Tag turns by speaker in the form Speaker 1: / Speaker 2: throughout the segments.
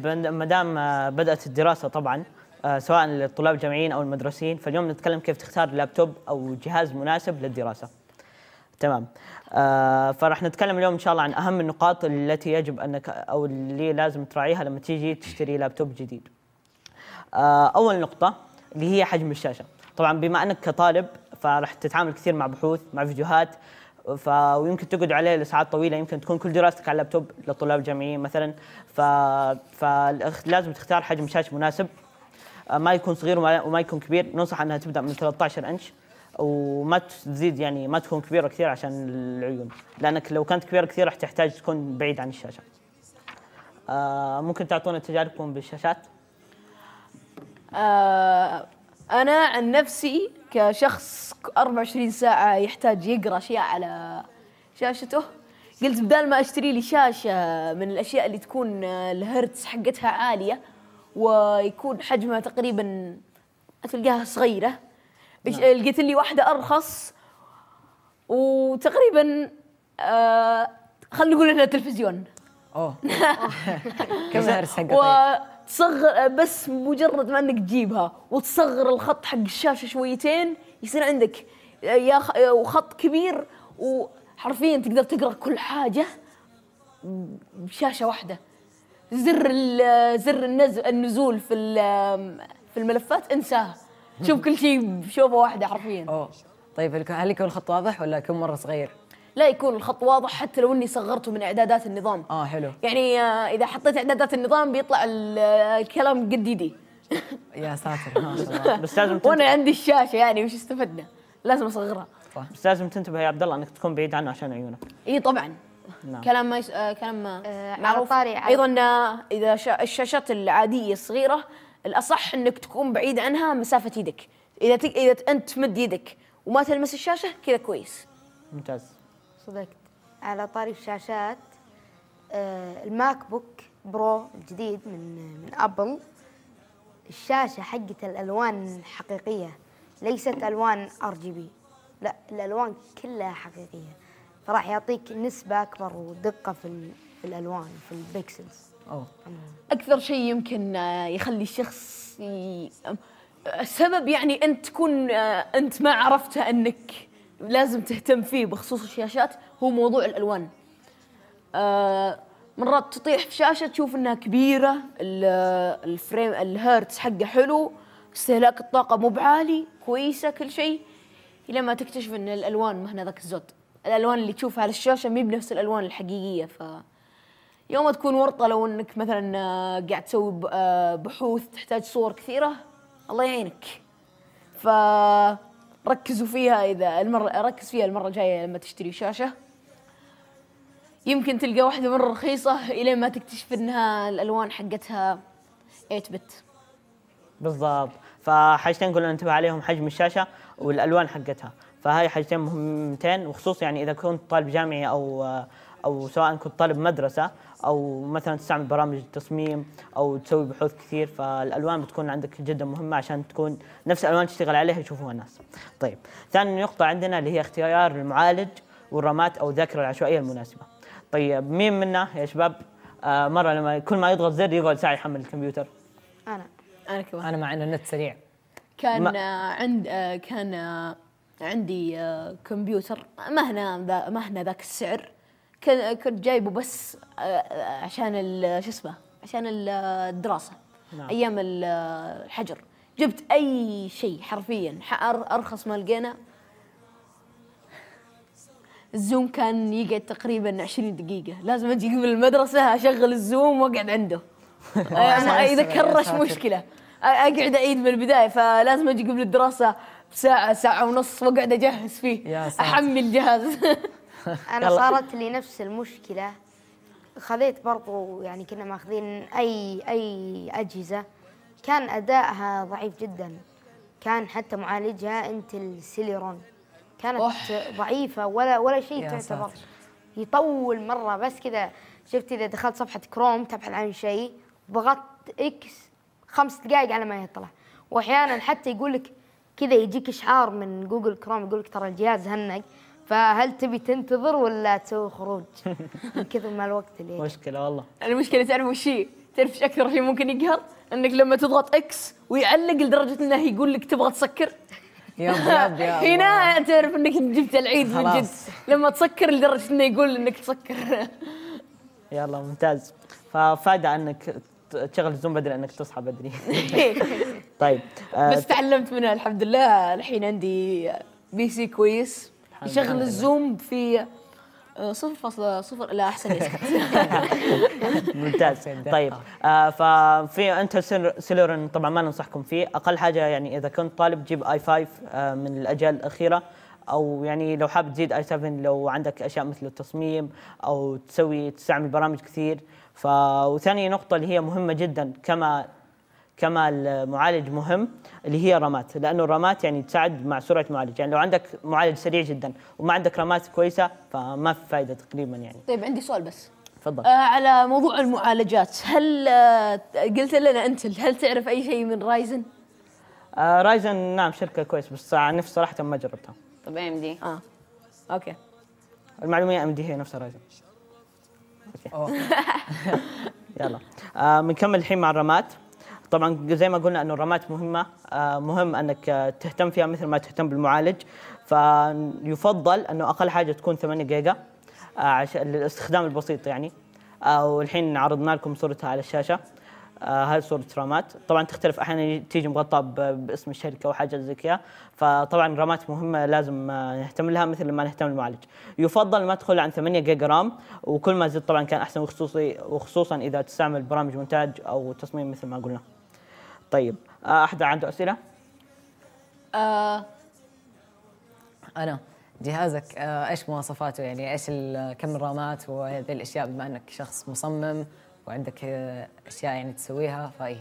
Speaker 1: ما دام آه، بدات الدراسه طبعا آه، سواء للطلاب الجامعيين او المدرسين فاليوم نتكلم كيف تختار لابتوب او جهاز مناسب للدراسه تمام آه، فراح نتكلم اليوم ان شاء الله عن اهم النقاط التي يجب انك او اللي لازم تراعيها لما تيجي تشتري لابتوب جديد اول نقطه اللي هي حجم الشاشه طبعا بما انك كطالب فراح تتعامل كثير مع بحوث مع فيديوهات ف ويمكن تقعد عليه لساعات طويله يمكن تكون كل دراستك على اللابتوب للطلاب الجامعيين مثلا ف فلازم تختار حجم شاشه مناسب آه، ما يكون صغير وما يكون كبير ننصح انها تبدا من 13 انش وما تزيد يعني ما تكون كبيره كثير عشان العيون لانك لو كانت كبيره كثير راح تحتاج تكون بعيد عن الشاشه آه، ممكن تعطونا تجاربكم بالشاشات
Speaker 2: آه، انا عن نفسي كشخص 24 ساعه يحتاج يقرا اشياء على شاشته قلت بدال ما اشتري لي شاشه من الاشياء اللي تكون الهرتز حقتها عاليه ويكون حجمها تقريبا تلقاها صغيره نعم. لقيت لي واحده ارخص وتقريبا آه خلينا نقول انها تلفزيون اوه كم هرتز حقتها طيب؟ تصغر آه، بس مجرد ما انك تجيبها وتصغر الخط حق الشاشه شويتين يصير عندك آه، يا آه، وخط كبير وحرفيا تقدر تقرا كل حاجه بشاشه واحده زر زر النزول في في الملفات انساه شوف كل شيء بشوفه واحده حرفيا اوه طيب هل يكون الخط واضح ولا كم مره صغير؟ لا يكون الخط واضح حتى لو اني صغرته من اعدادات النظام اه حلو يعني آه، اذا حطيت اعدادات النظام بيطلع آه، الكلام قد
Speaker 1: يا ساتر ما شاء الله بس لازم وانا عندي
Speaker 2: الشاشه يعني وش استفدنا؟ لازم اصغرها
Speaker 1: صح بس لازم تنتبه يا عبد الله انك تكون بعيد عنه عشان عيونك اي طبعا نعم. كلام
Speaker 2: ما يش... آه كلام ما آه معروف على ايضا آه، اذا شا... الشاشات العاديه الصغيره الاصح انك تكون بعيد عنها مسافه يدك اذا ت...
Speaker 3: اذا انت تمد يدك وما تلمس الشاشه كذا كويس ممتاز صدقت على طاري الشاشات آه، الماك بوك برو الجديد من من ابل الشاشه حقته الالوان حقيقيه ليست الوان ار جي بي لا الالوان كلها حقيقيه فراح يعطيك نسبه اكبر ودقه في في الالوان في البكسلز أوه. أمم. اكثر
Speaker 2: شيء يمكن آه، يخلي الشخص السبب آه، يعني انت تكون انت ما عرفته انك لازم تهتم فيه بخصوص الشاشات هو موضوع الالوان آه مرات تطيح في شاشه تشوف انها كبيره الفريم الهرتز حقه حلو استهلاك الطاقه مو بعالي كويسه كل شيء الى ما تكتشف ان الالوان مهنا ذاك الزود الالوان اللي تشوفها على الشاشه مي بنفس الالوان الحقيقيه ف يوم تكون ورطه لو انك مثلا آه، قاعد تسوي آه، بحوث تحتاج صور كثيره الله يعينك ف ركزوا فيها اذا المره ركز فيها المره الجايه لما تشتري شاشه يمكن تلقى واحده مره رخيصه الى ما تكتشف انها الالوان حقتها 8 بت
Speaker 1: بالضبط فحاجتين كلنا ننتبه عليهم حجم الشاشه والالوان حقتها فهاي حاجتين مهمتين وخصوصا يعني اذا كنت طالب جامعي او او سواء كنت طالب مدرسه او مثلا تستعمل برامج التصميم او تسوي بحوث كثير فالالوان بتكون عندك جدا مهمه عشان تكون نفس الالوان تشتغل عليها يشوفوها الناس. طيب ثاني نقطه عندنا اللي هي اختيار المعالج والرامات او الذاكره العشوائيه المناسبه. طيب مين منا يا شباب آه مره لما كل ما يضغط زر يقعد ساعه يحمل الكمبيوتر؟ انا انا كمان انا مع انه النت سريع. كان ما آه، عند
Speaker 2: آه، كان آه، عندي كمبيوتر ما هنا ما هنا ذاك السعر كنت جايبه بس آه، آه، عشان شو اسمه عشان آه، الدراسه نعم. ايام الحجر جبت اي شيء حرفيا حقر ارخص ما لقينا الزوم كان يقعد تقريبا 20 دقيقه لازم اجي قبل المدرسه اشغل الزوم واقعد عنده انا اذا كرش مشكله اقعد اعيد من البدايه فلازم اجي قبل الدراسه
Speaker 3: بساعه ساعه ونص واقعد اجهز فيه يا احمل جهاز انا صارت لي نفس المشكله خذيت برضو يعني كنا ماخذين اي اي اجهزه كان ادائها ضعيف جدا كان حتى معالجها انت السيليرون كانت أوح. ضعيفه ولا ولا شيء تعتبر يطول مره بس كذا شفت اذا دخلت صفحه كروم تبحث عن شيء ضغطت اكس خمس دقائق على ما يطلع واحيانا حتى يقول لك كذا يجيك اشعار من جوجل كروم يقول لك ترى الجهاز هنق فهل تبي تنتظر ولا تسوي خروج؟ من كثر ما الوقت اللي
Speaker 1: مشكله والله
Speaker 2: المشكله تعرف وش هي؟ تعرف ايش اكثر شيء ممكن يقهر؟ انك لما تضغط اكس ويعلق لدرجه انه يقول لك تبغى تسكر
Speaker 1: يا
Speaker 2: هنا تعرف انك جبت العيد من جد لما تسكر لدرجه انه يقول انك تسكر
Speaker 1: يلا ممتاز ففادة انك تشغل الزوم بدري انك تصحى بدري طيب آه، بس
Speaker 2: تعلمت منها الحمد لله الحين عندي بي سي كويس يشغل الزوم في آه، صفر صفر لا احسن
Speaker 1: ممتاز طيب آه، ففي انت سيلورن طبعا ما ننصحكم فيه اقل حاجه يعني اذا كنت طالب جيب اي 5 آه، من الاجيال الاخيره او يعني لو حاب تزيد اي 7 لو عندك اشياء مثل التصميم او تسوي تستعمل برامج كثير ف وثاني نقطه اللي هي مهمه جدا كما كمال معالج مهم اللي هي رامات لانه الرامات يعني تساعد مع سرعه معالج يعني لو عندك معالج سريع جدا وما عندك رامات كويسه فما في فائده تقريبا يعني
Speaker 2: طيب عندي سؤال بس تفضل آه على موضوع المعالجات هل آه قلت لنا انت هل تعرف اي شيء من رايزن
Speaker 1: آه رايزن نعم شركه كويس بس عن آه، نفسي صراحه ما جربتها
Speaker 2: طب إيه ام دي اه اوكي
Speaker 1: المعلوميه ام دي هي نفسها رايزن
Speaker 2: يلا
Speaker 1: آه بنكمل الحين مع الرامات طبعا زي ما قلنا انه الرامات مهمه آه، مهم انك آه، تهتم فيها مثل ما تهتم بالمعالج فيفضل انه اقل حاجه تكون 8 جيجا آه، عشان للاستخدام البسيط يعني والحين عرضنا لكم صورتها على الشاشه هاي صورة رامات طبعا تختلف احيانا تيجي مغطى باسم الشركة وحاجة زي كذا فطبعا رامات مهمة لازم نهتم لها مثل ما نهتم المعالج يفضل ما تدخل عن 8 جيجا رام وكل ما زدت طبعا كان احسن وخصوصي وخصوصا اذا تستعمل برامج مونتاج او تصميم مثل ما قلنا طيب آه، احد عنده اسئله؟ آه انا جهازك آه ايش مواصفاته يعني ايش كم الرامات وهذه الاشياء بما انك شخص مصمم وعندك آه اشياء يعني تسويها فاي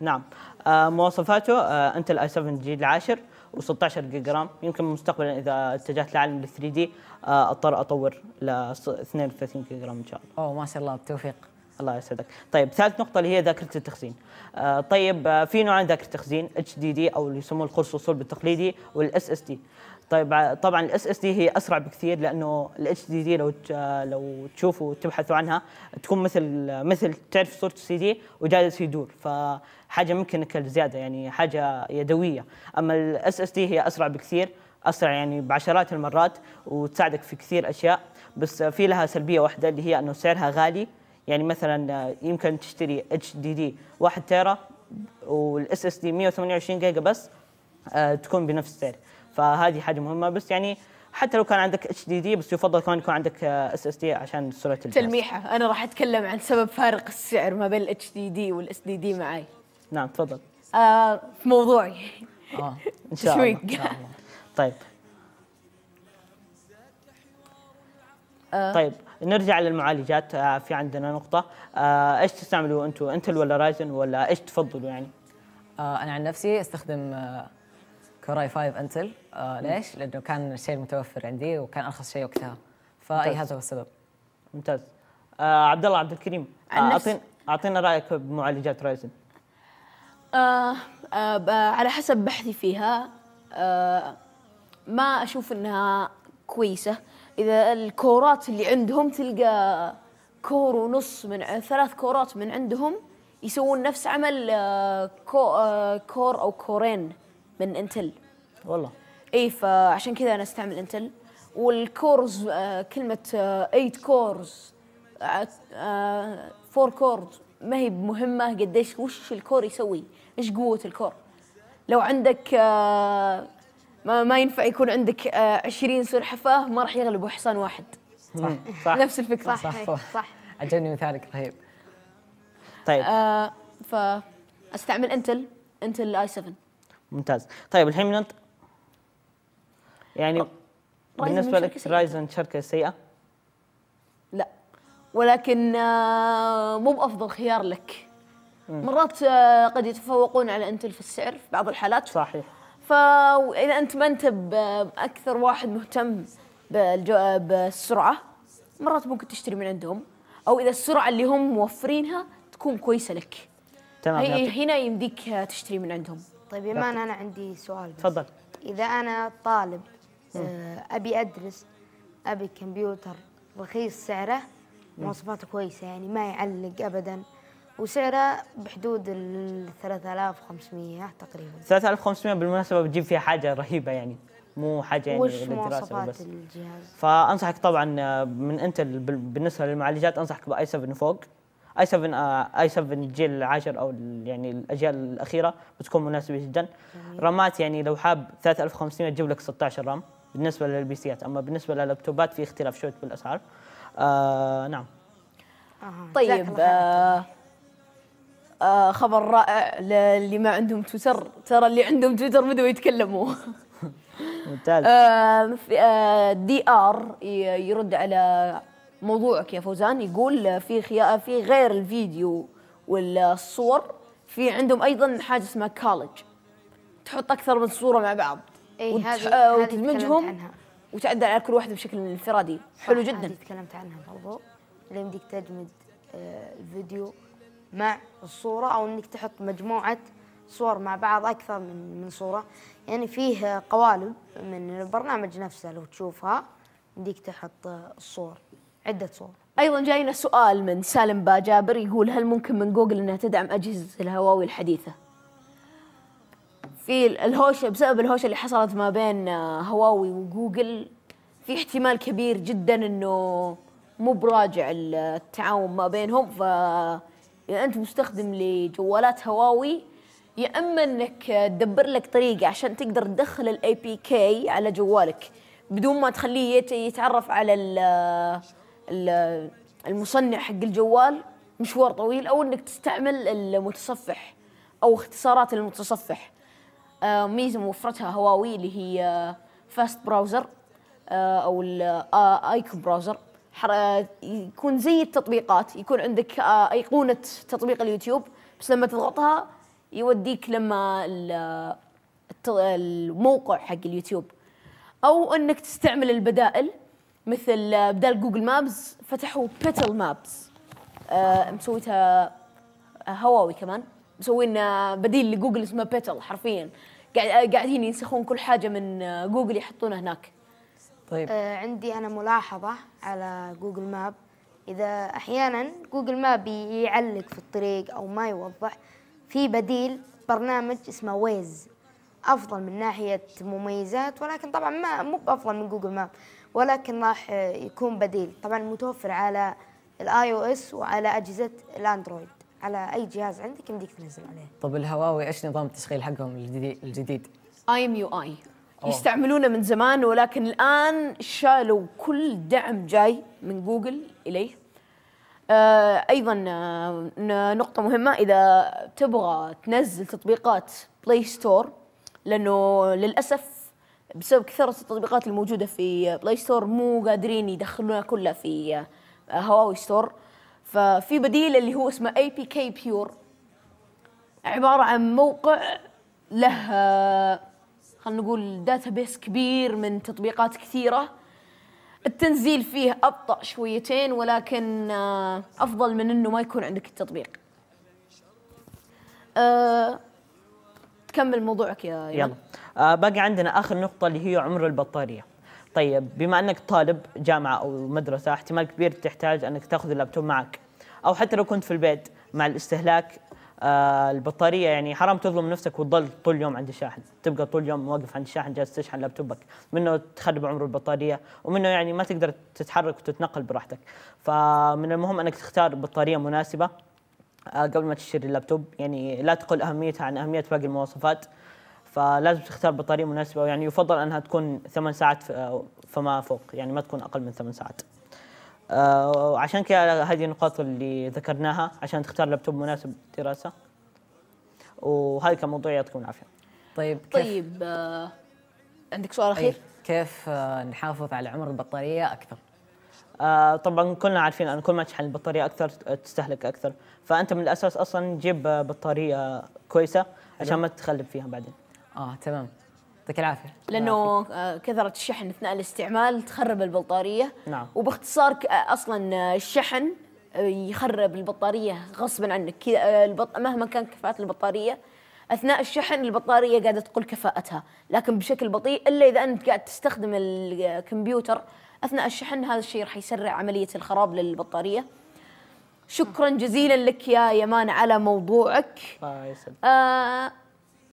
Speaker 1: نعم آه مواصفاته آه انت الاي 7 الجيل العاشر و16 جيجا رام يمكن مستقبلا اذا اتجهت لعالم ال 3 دي آه، اضطر اطور ل 32 جيجا رام ان شاء الله. اوه ما شاء الله بالتوفيق. الله يسعدك طيب ثالث نقطه اللي هي ذاكره التخزين آه طيب آه، في نوعين ذاكره تخزين اتش دي دي او اللي يسموه القرص الصلب التقليدي والاس اس دي طيب آه، طبعا الاس اس دي هي اسرع بكثير لانه الاتش دي دي لو آه، لو تشوفوا وتبحثوا عنها تكون مثل مثل تعرف صوره السي دي وجالس يدور فحاجه ممكنك الزياده يعني حاجه يدويه اما الاس اس دي هي اسرع بكثير اسرع يعني بعشرات المرات وتساعدك في كثير اشياء بس في لها سلبيه واحده اللي هي انه سعرها غالي يعني مثلا يمكن تشتري اتش دي دي 1 تيرا والاس اس دي 128 جيجا بس آه، تكون بنفس السعر فهذه حاجه مهمه بس يعني حتى لو كان عندك اتش دي دي بس يفضل كمان يكون عندك اس اس دي عشان سرعه الجهاز
Speaker 2: تلميحه انا راح اتكلم عن سبب فارق السعر ما بين الاتش دي دي والاس دي دي معي نعم تفضل آه في موضوعي
Speaker 1: اه ان شاء الله, إن شاء الله. طيب آه. طيب نرجع للمعالجات آه في عندنا نقطة آه ايش تستعملوا انتوا انتل ولا رايزن ولا ايش تفضلوا يعني؟ آه انا عن نفسي استخدم آه كوراي 5 انتل آه ليش؟ لانه كان الشيء المتوفر عندي وكان ارخص شيء وقتها فاي هذا هو السبب ممتاز آه عبد الله عبد الكريم آه، اعطينا اعطينا رايك بمعالجات رايزن
Speaker 2: آه آه على حسب بحثي فيها آه ما اشوف انها كويسه اذا الكورات اللي عندهم تلقى كور ونص من ثلاث كورات من عندهم يسوون نفس عمل آه، آه، كور او كورين من انتل والله اي فعشان كذا انا استعمل انتل والكورز آه، كلمه 8 كورز 4 كورز ما هي مهمه قديش وش الكور يسوي ايش قوه الكور لو عندك ما, ما ينفع يكون عندك 20 آه، سلحفاه ما راح يغلبوا حصان واحد صح, صح نفس الفكره صح صح, صح, صح.
Speaker 1: عجبني مثالك رهيب طيب آه
Speaker 2: فاستعمل انتل انتل اي 7
Speaker 1: ممتاز طيب الحين ننط يعني بالنسبه لك رايزن شركه سيئه؟
Speaker 2: لا ولكن آه مو بافضل خيار لك مرات آه، قد يتفوقون على انتل في السعر في بعض الحالات صحيح فاذا انت ما انت باكثر واحد مهتم بالجو... بالسرعه مرات ممكن تشتري من عندهم او اذا السرعه اللي هم موفرينها تكون كويسه لك تمام
Speaker 1: هي...
Speaker 3: هنا يمديك تشتري من عندهم طيب ايمان انا عندي سؤال بس. تفضل اذا انا طالب آه، ابي ادرس ابي كمبيوتر رخيص سعره مواصفاته كويسه يعني ما يعلق ابدا وسعره بحدود ال 3500 تقريبا
Speaker 1: 3500 بالمناسبه بتجيب فيها حاجه رهيبه يعني مو حاجه يعني وش مواصفات بس.
Speaker 3: الجهاز؟
Speaker 1: فانصحك طبعا آه، من انت بالنسبه للمعالجات انصحك باي 7 فوق اي 7 آه، اي 7 الجيل العاشر او يعني الاجيال الاخيره بتكون مناسبه جدا رامات يعني لو حاب 3500 تجيب لك 16 رام بالنسبه للبيسيات اما بالنسبه للابتوبات في اختلاف شويه بالاسعار آه نعم
Speaker 2: طيب، آه. طيب آه آه، خبر رائع للي ما عندهم تويتر ترى اللي عندهم تويتر بدوا يتكلموا ممتاز آه، آه، دي ار يرد على موضوعك يا فوزان يقول في في غير الفيديو والصور في عندهم ايضا حاجه اسمها كالج تحط اكثر من صوره مع بعض اي هذه وتدمجهم وتعدل على كل واحده بشكل انفرادي حلو جدا هذه تكلمت
Speaker 3: عنها برضو اللي يمديك تجمد الفيديو مع الصورة أو أنك تحط مجموعة صور مع بعض أكثر من من صورة يعني فيه قوالب من البرنامج نفسه لو تشوفها يمديك تحط الصور عدة صور
Speaker 2: أيضا جاينا سؤال من سالم باجابر يقول هل ممكن من جوجل أنها تدعم أجهزة الهواوي الحديثة؟ في الهوشة بسبب الهوشة اللي حصلت ما بين آه، هواوي وجوجل في احتمال كبير جدا أنه مو براجع التعاون ما بينهم ف يعني انت مستخدم لجوالات هواوي يا اما انك تدبر لك طريقه عشان تقدر تدخل الاي بي كي على جوالك بدون ما تخليه يتعرف على الـ الـ المصنع حق الجوال مشوار طويل او انك تستعمل المتصفح او اختصارات المتصفح آه، ميزه موفرتها هواوي اللي هي فاست آه، براوزر آه، او الايكو براوزر يكون زي التطبيقات يكون عندك آه، ايقونه تطبيق اليوتيوب بس لما تضغطها يوديك لما الموقع حق اليوتيوب او انك تستعمل البدائل مثل آه، بدال جوجل مابز فتحوا بيتل مابز آه، مسويتها هواوي كمان مسوين بديل لجوجل اسمه بيتل حرفيا قاعدين ينسخون كل حاجه من
Speaker 3: جوجل يحطونها هناك طيب آه عندي انا ملاحظه على جوجل ماب اذا احيانا جوجل ماب يعلق في الطريق او ما يوضح في بديل برنامج اسمه ويز افضل من ناحيه مميزات ولكن طبعا ما مو بافضل من جوجل ماب ولكن راح يكون بديل طبعا متوفر على الاي او اس وعلى اجهزه الاندرويد على اي جهاز عندك يمديك تنزل عليه
Speaker 1: طب الهواوي ايش نظام التشغيل حقهم الجديد الجديد
Speaker 3: اي ام يو اي
Speaker 2: يستعملونه من زمان ولكن الان شالوا كل دعم جاي من جوجل اليه آه ايضا آه، نقطه مهمه اذا تبغى تنزل تطبيقات بلاي ستور لانه للاسف بسبب كثره التطبيقات الموجوده في بلاي ستور مو قادرين يدخلونها كلها في آه، هواوي ستور ففي بديل اللي هو اسمه اي بي كي بيور عباره عن موقع له آه، خلينا نقول داتا بيس كبير من تطبيقات كثيره التنزيل فيه ابطا شويتين ولكن آه، افضل من انه ما يكون عندك التطبيق أه تكمل موضوعك يا يلا
Speaker 1: آه باقي عندنا اخر نقطه اللي هي عمر البطاريه طيب بما انك طالب جامعه او مدرسه احتمال كبير تحتاج انك تاخذ اللابتوب معك او حتى لو كنت في البيت مع الاستهلاك آه البطاريه يعني حرام تظلم نفسك وتضل طول اليوم عند الشاحن تبقى طول اليوم واقف عند الشاحن جالس تشحن لابتوبك منه تخرب عمر البطاريه ومنه يعني ما تقدر تتحرك وتتنقل براحتك فمن المهم انك تختار بطاريه مناسبه آه قبل ما تشتري اللابتوب يعني لا تقل اهميتها عن اهميه باقي المواصفات فلازم تختار بطاريه مناسبه ويعني يفضل انها تكون ثمان ساعات آه، فما فوق يعني ما تكون اقل من ثمان ساعات وعشان آه، كذا هذه النقاط اللي ذكرناها عشان تختار لابتوب مناسب للدراسة وهذا كان موضوع يعطيكم العافية طيب طيب آه عندك سؤال أخير؟ طيب، كيف آه نحافظ على عمر البطارية أكثر؟ آه طبعا كلنا عارفين أن كل ما تشحن البطارية أكثر تستهلك أكثر فأنت من الأساس أصلا جيب بطارية كويسة عشان ما تتخلف فيها بعدين آه تمام يعطيك العافيه لانه
Speaker 2: آه، كثره الشحن اثناء الاستعمال تخرب البطاريه نعم وباختصار آه، اصلا آه، الشحن يخرب البطاريه غصبا عنك مهما كان كفاءه البطاريه اثناء الشحن البطاريه قاعده تقل كفاءتها لكن بشكل بطيء الا اذا انت قاعد تستخدم الكمبيوتر اثناء الشحن هذا الشيء راح يسرع عمليه الخراب للبطاريه شكرا جزيلا لك يا يمان على موضوعك آه